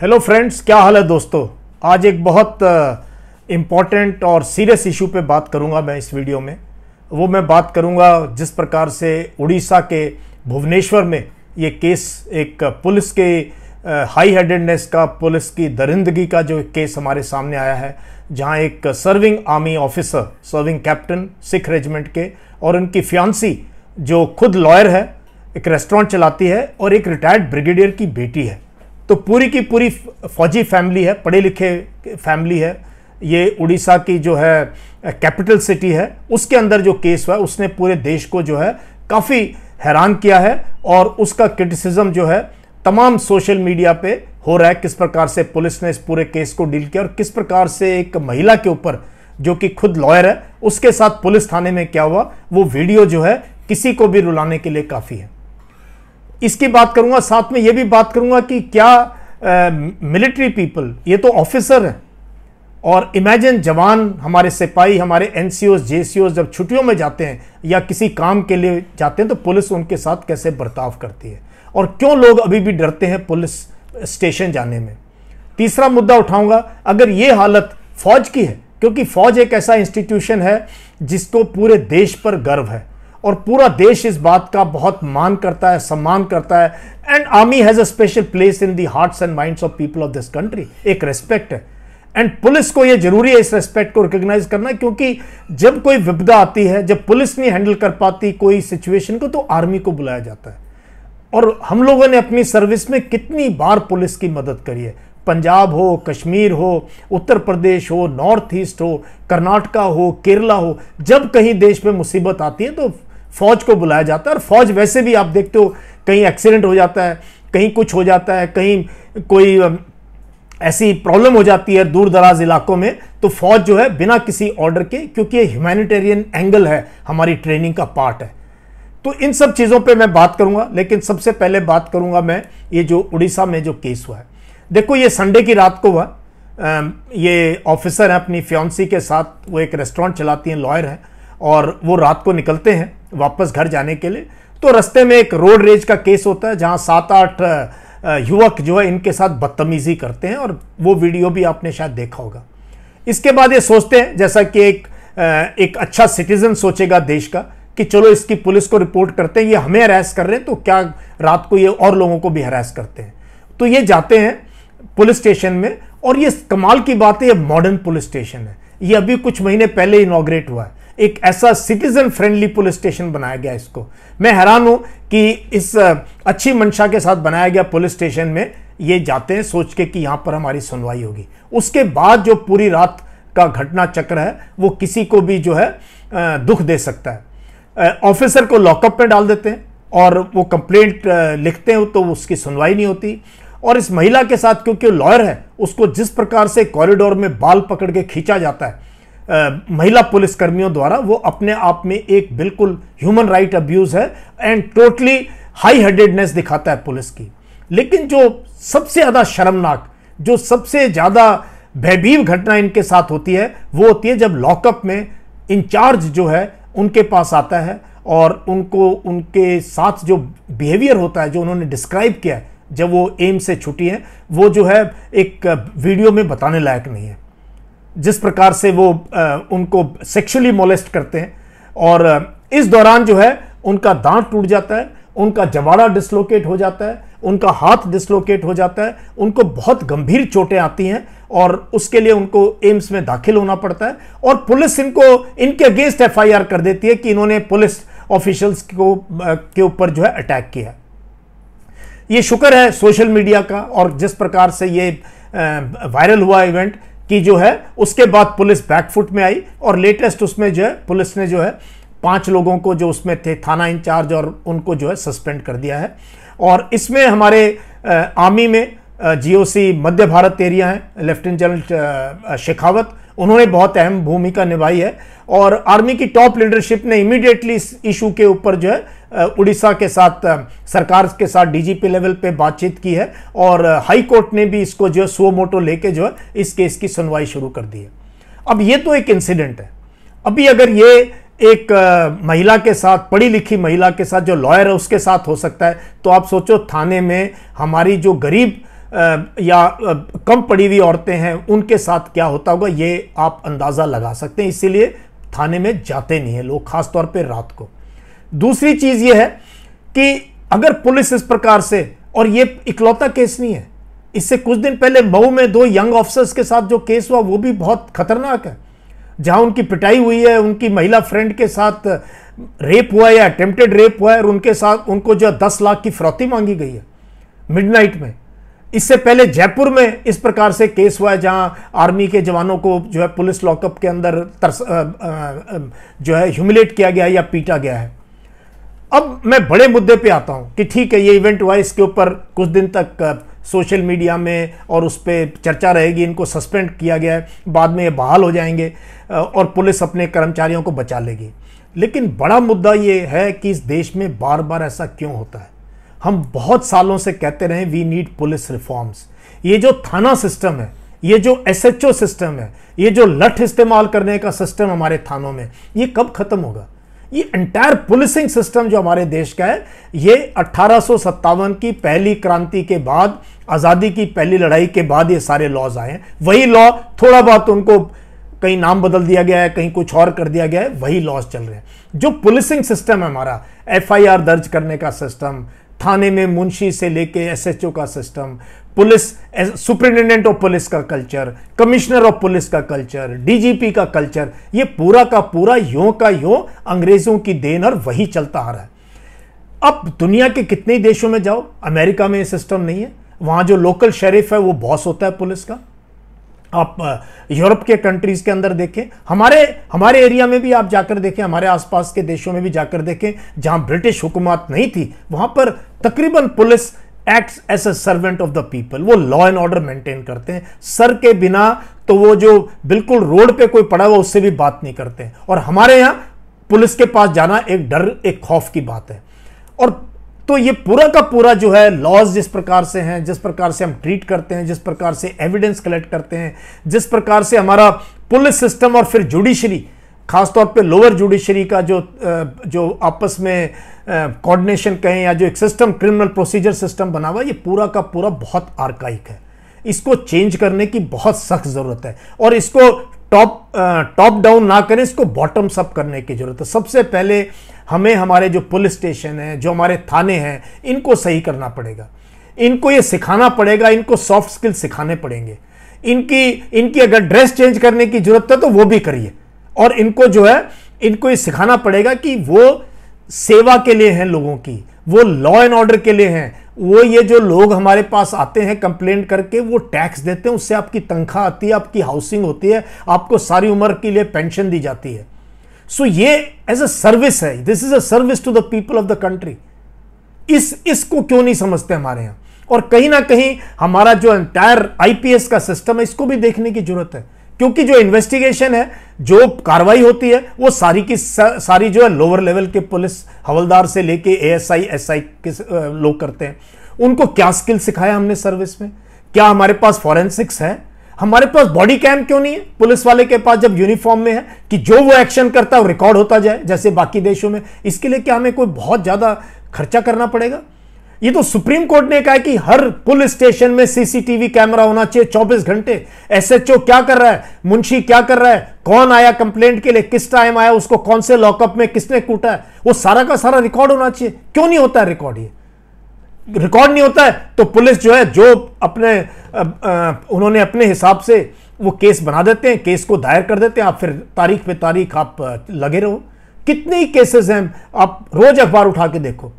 Hello friends क्या हाल है दोस्तों आज एक बहुत इम्पॉर्टेंट और सीरियस इशू पे बात करूंगा मैं इस वीडियो में वो मैं बात करूंगा जिस प्रकार से उड़ीसा के भुवनेश्वर में ये केस एक पुलिस के हाई हेडेडनेस का पुलिस की दरिंदगी का जो केस हमारे सामने आया है जहां एक serving army officer serving captain Sikh regiment के और उनकी फ्यांसी जो खुद लॉयर है एक रेस्टोरेंट चलाती है और एक रिटायर्ड ब्रिगेडियर की बेटी है तो पूरी की पूरी फौजी फैमिली है पढ़े लिखे फैमिली है ये उड़ीसा की जो है कैपिटल सिटी है उसके अंदर जो केस हुआ उसने पूरे देश को जो है काफ़ी हैरान किया है और उसका क्रिटिसिज्म जो है तमाम सोशल मीडिया पे हो रहा है किस प्रकार से पुलिस ने इस पूरे केस को डील किया और किस प्रकार से एक महिला के ऊपर जो कि खुद लॉयर है उसके साथ पुलिस थाने में क्या हुआ वो वीडियो जो है किसी को भी रुलाने के लिए काफ़ी है इसकी बात करूंगा साथ में ये भी बात करूंगा कि क्या मिलिट्री पीपल ये तो ऑफिसर हैं और इमेजिन जवान हमारे सिपाही हमारे एन सी ओज जे सी ओज जब छुट्टियों में जाते हैं या किसी काम के लिए जाते हैं तो पुलिस उनके साथ कैसे बर्ताव करती है और क्यों लोग अभी भी डरते हैं पुलिस स्टेशन जाने में तीसरा मुद्दा उठाऊंगा अगर ये हालत फौज की है क्योंकि फौज एक ऐसा इंस्टीट्यूशन है जिसको पूरे देश पर गर्व है और पूरा देश इस बात का बहुत मान करता है सम्मान करता है and army has a special place in the hearts and minds of people of this country एक रेस्पेक्ट है एंड पुलिस को यह जरूरी है इस रेस्पेक्ट को रिकोगनाइज करना क्योंकि जब कोई विपदा आती है जब पुलिस नहीं हैंडल कर पाती कोई सिचुएशन को तो आर्मी को बुलाया जाता है और हम लोगों ने अपनी सर्विस में कितनी बार पुलिस की मदद करी है पंजाब हो कश्मीर हो उत्तर प्रदेश हो नॉर्थ ईस्ट हो कर्नाटका हो केरला हो जब कहीं देश में मुसीबत आती है तो फौज को बुलाया जाता है और फौज वैसे भी आप देखते हो कहीं एक्सीडेंट हो जाता है कहीं कुछ हो जाता है कहीं कोई ऐसी प्रॉब्लम हो जाती है दूर दराज इलाकों में तो फौज जो है बिना किसी ऑर्डर के क्योंकि ये ह्यूमैनिटेरियन एंगल है हमारी ट्रेनिंग का पार्ट है तो इन सब चीज़ों पे मैं बात करूंगा लेकिन सबसे पहले बात करूंगा मैं ये जो उड़ीसा में जो केस हुआ है देखो ये संडे की रात को हुआ ये ऑफिसर हैं अपनी फ्योन्सी के साथ वो एक रेस्टोरेंट चलाती हैं लॉयर हैं और वो रात को निकलते हैं वापस घर जाने के लिए तो रस्ते में एक रोड रेज का केस होता है जहाँ सात आठ युवक जो है इनके साथ बदतमीजी करते हैं और वो वीडियो भी आपने शायद देखा होगा इसके बाद ये सोचते हैं जैसा कि एक एक अच्छा सिटीजन सोचेगा देश का कि चलो इसकी पुलिस को रिपोर्ट करते हैं ये हमें हरास कर रहे हैं तो क्या रात को ये और लोगों को भी हरास करते हैं तो ये जाते हैं पुलिस स्टेशन में और ये कमाल की बात है ये मॉडर्न पुलिस स्टेशन है ये अभी कुछ महीने पहले इनाग्रेट हुआ है एक ऐसा सिटीजन फ्रेंडली पुलिस स्टेशन बनाया गया इसको मैं हैरान हूं कि इस अच्छी मंशा के साथ बनाया गया पुलिस स्टेशन में ये जाते हैं सोच के कि यहां पर हमारी सुनवाई होगी उसके बाद जो पूरी रात का घटना चक्र है वो किसी को भी जो है दुख दे सकता है ऑफिसर को लॉकअप में डाल देते हैं और वो कंप्लेंट लिखते हो तो उसकी सुनवाई नहीं होती और इस महिला के साथ क्योंकि लॉयर है उसको जिस प्रकार से कॉरिडोर में बाल पकड़ के खींचा जाता है महिला पुलिसकर्मियों द्वारा वो अपने आप में एक बिल्कुल ह्यूमन राइट अब्यूज़ है एंड टोटली हाई हेडेडनेस दिखाता है पुलिस की लेकिन जो सबसे ज़्यादा शर्मनाक जो सबसे ज़्यादा भयभीव घटना इनके साथ होती है वो होती है जब लॉकअप में इंचार्ज जो है उनके पास आता है और उनको उनके साथ जो बिहेवियर होता है जो उन्होंने डिस्क्राइब किया है जब वो एम से छुटी है वो जो है एक वीडियो में बताने लायक नहीं है जिस प्रकार से वो आ, उनको सेक्सुअली मोलेस्ट करते हैं और इस दौरान जो है उनका दांत टूट जाता है उनका जवाड़ा डिसलोकेट हो जाता है उनका हाथ डिसलोकेट हो जाता है उनको बहुत गंभीर चोटें आती हैं और उसके लिए उनको एम्स में दाखिल होना पड़ता है और पुलिस इनको इनके अगेंस्ट एफआईआर कर देती है कि इन्होंने पुलिस ऑफिशियल्स को के ऊपर जो है अटैक किया ये शुक्र है सोशल मीडिया का और जिस प्रकार से ये वायरल हुआ इवेंट कि जो है उसके बाद पुलिस बैकफुट में आई और लेटेस्ट उसमें जो है पुलिस ने जो है पांच लोगों को जो उसमें थे थाना इंचार्ज और उनको जो है सस्पेंड कर दिया है और इसमें हमारे आर्मी में जीओसी मध्य भारत एरिया हैं लेफ्टिनेंट जनरल शेखावत उन्होंने बहुत अहम भूमिका निभाई है और आर्मी की टॉप लीडरशिप ने इमीडिएटली इस इशू के ऊपर जो है उड़ीसा के साथ सरकार के साथ डीजीपी लेवल पे बातचीत की है और हाई कोर्ट ने भी इसको जो है सो मोटो लेके जो है इस केस की सुनवाई शुरू कर दी है अब ये तो एक इंसिडेंट है अभी अगर ये एक महिला के साथ पढ़ी लिखी महिला के साथ जो लॉयर है उसके साथ हो सकता है तो आप सोचो थाने में हमारी जो गरीब या कम पड़ी हुई औरतें हैं उनके साथ क्या होता होगा ये आप अंदाज़ा लगा सकते हैं इसीलिए थाने में जाते नहीं हैं लोग खासतौर पर रात को दूसरी चीज यह है कि अगर पुलिस इस प्रकार से और ये इकलौता केस नहीं है इससे कुछ दिन पहले मऊ में दो यंग ऑफिसर्स के साथ जो केस हुआ वो भी बहुत खतरनाक है जहां उनकी पिटाई हुई है उनकी महिला फ्रेंड के साथ रेप हुआ है या अटेम्प्टेड रेप हुआ है और उनके साथ उनको जो दस लाख की फरौती मांगी गई है मिडनाइट में इससे पहले जयपुर में इस प्रकार से केस हुआ है जहां आर्मी के जवानों को जो है पुलिस लॉकअप के अंदर तरस, आ, आ, आ, जो है ह्यूमिलेट किया गया या पीटा गया है अब मैं बड़े मुद्दे पे आता हूं कि ठीक है ये इवेंट हुआ इसके ऊपर कुछ दिन तक सोशल मीडिया में और उस पर चर्चा रहेगी इनको सस्पेंड किया गया है बाद में ये बहाल हो जाएंगे और पुलिस अपने कर्मचारियों को बचा लेगी लेकिन बड़ा मुद्दा ये है कि इस देश में बार बार ऐसा क्यों होता है हम बहुत सालों से कहते रहे वी नीड पुलिस रिफॉर्म्स ये जो थाना सिस्टम है ये जो एसएचओ सिस्टम है ये जो लठ इस्तेमाल करने का सिस्टम हमारे थानों में ये कब खत्म होगा ये एंटायर पुलिसिंग सिस्टम जो हमारे देश का है ये अट्ठारह की पहली क्रांति के बाद आज़ादी की पहली लड़ाई के बाद ये सारे लॉज आए हैं वही लॉ थोड़ा बहुत उनको कहीं नाम बदल दिया गया है कहीं कुछ और कर दिया गया है वही लॉज चल रहे हैं जो पुलिसिंग सिस्टम है हमारा एफआईआर दर्ज करने का सिस्टम थाने में मुंशी से लेके एसएचओ का system police superintendent of police का कल्चर कमिश्नर ऑफ पुलिस का कल्चर डीजीपी का कल्चर ये पूरा का पूरा यों का यों अंग्रेजों की देन और वही चलता आ रहा है अब दुनिया के कितने देशों में जाओ अमेरिका में ये सिस्टम नहीं है वहां जो लोकल शेरिफ है वो बॉस होता है पुलिस का आप यूरोप के कंट्रीज के अंदर देखें हमारे हमारे एरिया में भी आप जाकर देखें हमारे आसपास के देशों में भी जाकर देखें जहां ब्रिटिश हुकूमत नहीं थी वहां पर तकरीबन police act as a servant of the people वो लॉ एंड ऑर्डर मेंटेन करते हैं सर के बिना तो वो जो बिल्कुल रोड पे कोई पड़ा हुआ उससे भी बात नहीं करते और हमारे यहाँ पुलिस के पास जाना एक डर एक खौफ की बात है और तो ये पूरा का पूरा जो है लॉज जिस प्रकार से हैं जिस प्रकार से हम ट्रीट करते हैं जिस प्रकार से एविडेंस कलेक्ट करते हैं जिस प्रकार से हमारा पुलिस सिस्टम और फिर जुडिशरी खासतौर पे लोअर जुडिशरी का जो जो आपस में कोऑर्डिनेशन कहें या जो एक सिस्टम क्रिमिनल प्रोसीजर सिस्टम बना हुआ ये पूरा का पूरा बहुत आर्काइक है इसको चेंज करने की बहुत सख्त ज़रूरत है और इसको टॉप टॉप डाउन ना करें इसको बॉटम सब करने की ज़रूरत है सबसे पहले हमें हमारे जो पुलिस स्टेशन है जो हमारे थाने हैं इनको सही करना पड़ेगा इनको ये सिखाना पड़ेगा इनको सॉफ्ट स्किल सिखाने पड़ेंगे इनकी इनकी अगर ड्रेस चेंज करने की ज़रूरत है तो वो भी करिए और इनको जो है इनको ये सिखाना पड़ेगा कि वो सेवा के लिए हैं लोगों की वो लॉ एंड ऑर्डर के लिए हैं वो ये जो लोग हमारे पास आते हैं कंप्लेंट करके वो टैक्स देते हैं उससे आपकी तनख्वाह आती है आपकी हाउसिंग होती है आपको सारी उम्र के लिए पेंशन दी जाती है सो ये एज अ सर्विस है this is a service to the people of the country इस इसको क्यों नहीं समझते हमारे यहाँ और कहीं ना कहीं हमारा जो एंटायर आईपीएस का सिस्टम है इसको भी देखने की जरूरत है क्योंकि जो इन्वेस्टिगेशन है जो कार्रवाई होती है वो सारी की सारी जो है लोअर लेवल के पुलिस हवलदार से लेके एएसआई एसआई के लोग करते हैं उनको क्या स्किल सिखाया हमने सर्विस में क्या हमारे पास फॉरेंसिक्स है हमारे पास बॉडी कैम क्यों नहीं है पुलिस वाले के पास जब यूनिफॉर्म में है कि जो वो एक्शन करता है वो रिकॉर्ड होता जाए जैसे बाकी देशों में इसके लिए क्या हमें कोई बहुत ज़्यादा खर्चा करना पड़ेगा ये तो सुप्रीम कोर्ट ने कहा कि हर पुलिस स्टेशन में सीसीटीवी कैमरा होना चाहिए 24 घंटे एसएचओ क्या कर रहा है मुंशी क्या कर रहा है कौन आया कंप्लेंट के लिए किस टाइम आया उसको कौन से लॉकअप में किसने कूटा है वो सारा का सारा रिकॉर्ड होना चाहिए क्यों नहीं होता है रिकॉर्ड ये रिकॉर्ड नहीं होता है तो पुलिस जो है जो अपने उन्होंने अपने हिसाब से वो केस बना देते हैं केस को दायर कर देते हैं आप फिर तारीख पे तारीख आप लगे रहो कितने ही केसेस हैं आप रोज अखबार उठा के देखो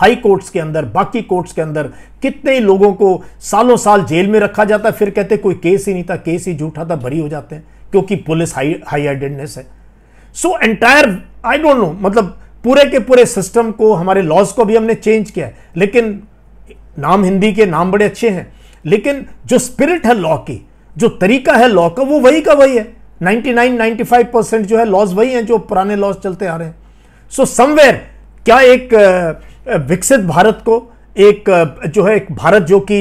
हाई कोर्ट्स के अंदर बाकी कोर्ट्स के अंदर कितने लोगों को सालों साल जेल में रखा जाता फिर कहते कोई केस ही नहीं था केस ही झूठा था बरी हो जाते हैं क्योंकि पुलिस हाई हाई एडेडनेस है so entire I don't know मतलब पूरे के पूरे सिस्टम को हमारे लॉज को भी हमने चेंज किया है लेकिन नाम हिंदी के नाम बड़े अच्छे हैं लेकिन जो स्पिरिट है लॉ की जो तरीका है लॉ का वो वही का वही है 99 95 परसेंट जो है लॉज वही हैं जो पुराने लॉज चलते आ रहे हैं सो so, समवेयर क्या एक uh, विकसित भारत को एक जो है एक भारत जो कि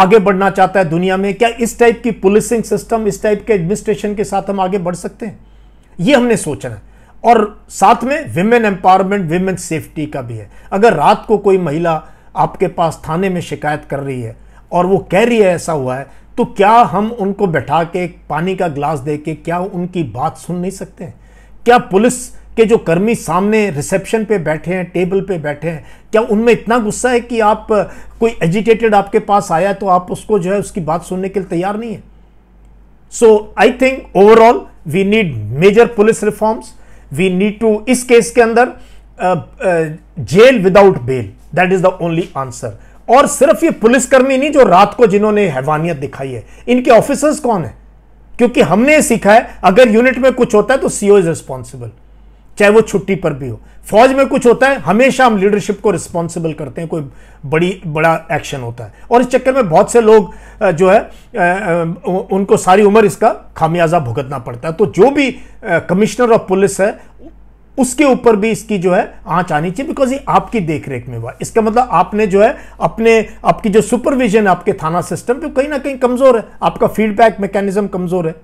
आगे बढ़ना चाहता है दुनिया में क्या इस टाइप की पुलिसिंग सिस्टम इस टाइप के एडमिनिस्ट्रेशन के साथ हम आगे बढ़ सकते हैं ये हमने सोचना है और साथ में विमेन एम्पावरमेंट विमेन सेफ्टी का भी है अगर रात को कोई महिला आपके पास थाने में शिकायत कर रही है और वो कह रही है ऐसा हुआ है तो क्या हम उनको बैठा के पानी का ग्लास दे के क्या उनकी बात सुन नहीं सकते हैं? क्या पुलिस कि जो कर्मी सामने रिसेप्शन पे बैठे हैं टेबल पे बैठे हैं क्या उनमें इतना गुस्सा है कि आप कोई एजिटेटेड आपके पास आया तो आप उसको जो है उसकी बात सुनने के लिए तैयार नहीं है so I think overall we need major police reforms we need to इस केस के अंदर jail without bail that is the only answer और सिर्फ ये पुलिसकर्मी नहीं जो रात को जिन्होंने हैवानियत दिखाई है इनके ऑफिसर्स कौन है क्योंकि हमने सीखा है अगर यूनिट में कुछ होता है तो सीओ इज रिस्पॉन्सिबल चाहे वो छुट्टी पर भी हो फौज में कुछ होता है हमेशा हम लीडरशिप को रिस्पॉन्सिबल करते हैं कोई बड़ी बड़ा एक्शन होता है और इस चक्कर में बहुत से लोग जो है उनको सारी उम्र इसका खामियाजा भुगतना पड़ता है तो जो भी कमिश्नर ऑफ पुलिस है उसके ऊपर भी इसकी जो है आँच आनी चाहिए बिकॉज ये आपकी देख रेख में हुआ इसका मतलब आपने जो है अपने आपकी जो सुपरविजन आपके थाना सिस्टम पे कहीं ना कहीं कमज़ोर है आपका फीडबैक मैकेनिज्म कमज़ोर है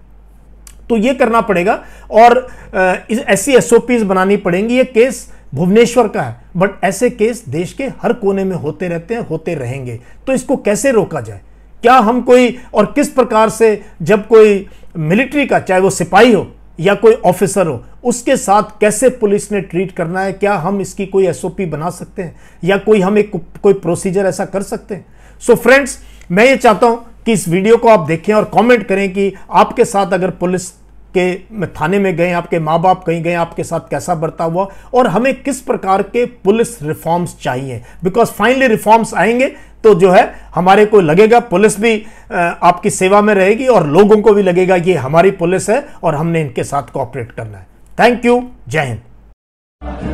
तो ये करना पड़ेगा और ऐसी एस बनानी पड़ेंगी ये केस भुवनेश्वर का है बट ऐसे केस देश के हर कोने में होते रहते हैं होते रहेंगे तो इसको कैसे रोका जाए क्या हम कोई और किस प्रकार से जब कोई मिलिट्री का चाहे वो सिपाही हो या कोई ऑफिसर हो उसके साथ कैसे पुलिस ने ट्रीट करना है क्या हम इसकी कोई एसओपी बना सकते हैं या कोई हम एक कोई प्रोसीजर ऐसा कर सकते हैं सो so फ्रेंड्स मैं ये चाहता हूं कि इस वीडियो को आप देखें और कमेंट करें कि आपके साथ अगर पुलिस के थाने में गए आपके माँ बाप कहीं गए आपके साथ कैसा बर्ताव हुआ और हमें किस प्रकार के पुलिस रिफॉर्म्स चाहिए बिकॉज फाइनली रिफॉर्म्स आएंगे तो जो है हमारे को लगेगा पुलिस भी आपकी सेवा में रहेगी और लोगों को भी लगेगा ये हमारी पुलिस है और हमने इनके साथ कॉपरेट करना है थैंक यू जय हिंद